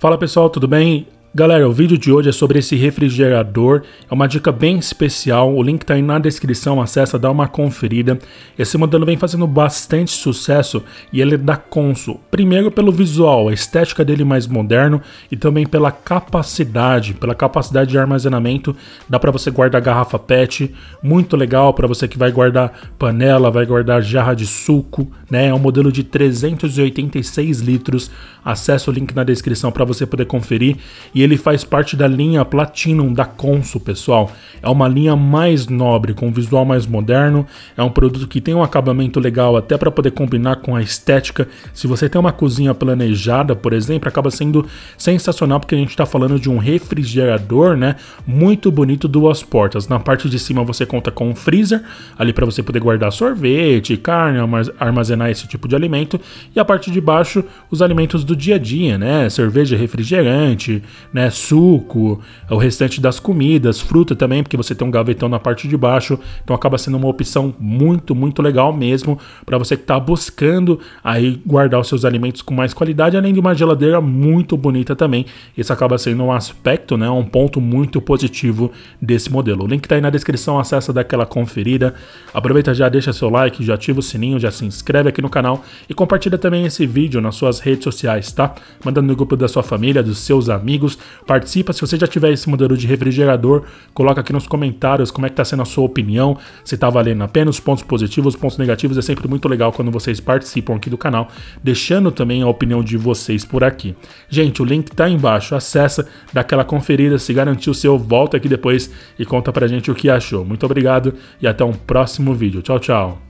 Fala pessoal, tudo bem? Galera, o vídeo de hoje é sobre esse refrigerador, é uma dica bem especial, o link está aí na descrição, acessa, dá uma conferida. Esse modelo vem fazendo bastante sucesso e ele é da Consul, primeiro pelo visual, a estética dele mais moderno e também pela capacidade, pela capacidade de armazenamento, dá para você guardar garrafa PET, muito legal para você que vai guardar panela, vai guardar jarra de suco, né? É um modelo de 386 litros, acessa o link na descrição para você poder conferir. E e ele faz parte da linha Platinum da Consul, pessoal. É uma linha mais nobre, com visual mais moderno, é um produto que tem um acabamento legal até para poder combinar com a estética. Se você tem uma cozinha planejada, por exemplo, acaba sendo sensacional porque a gente está falando de um refrigerador, né? Muito bonito, duas portas. Na parte de cima você conta com um freezer ali para você poder guardar sorvete, carne, armazenar esse tipo de alimento e a parte de baixo os alimentos do dia a dia, né? Cerveja, refrigerante, né, suco, o restante das comidas, fruta também, porque você tem um gavetão na parte de baixo. Então acaba sendo uma opção muito, muito legal mesmo para você que está buscando aí guardar os seus alimentos com mais qualidade, além de uma geladeira muito bonita também. isso acaba sendo um aspecto, né, um ponto muito positivo desse modelo. O link está aí na descrição, acessa daquela conferida. Aproveita já, deixa seu like, já ativa o sininho, já se inscreve aqui no canal e compartilha também esse vídeo nas suas redes sociais, tá? Manda no grupo da sua família, dos seus amigos participa. Se você já tiver esse modelo de refrigerador, coloca aqui nos comentários como é que tá sendo a sua opinião, se tá valendo a pena, os pontos positivos, os pontos negativos. É sempre muito legal quando vocês participam aqui do canal, deixando também a opinião de vocês por aqui. Gente, o link tá embaixo, acessa, dá aquela conferida, se garantir o seu, volta aqui depois e conta pra gente o que achou. Muito obrigado e até um próximo vídeo. Tchau, tchau.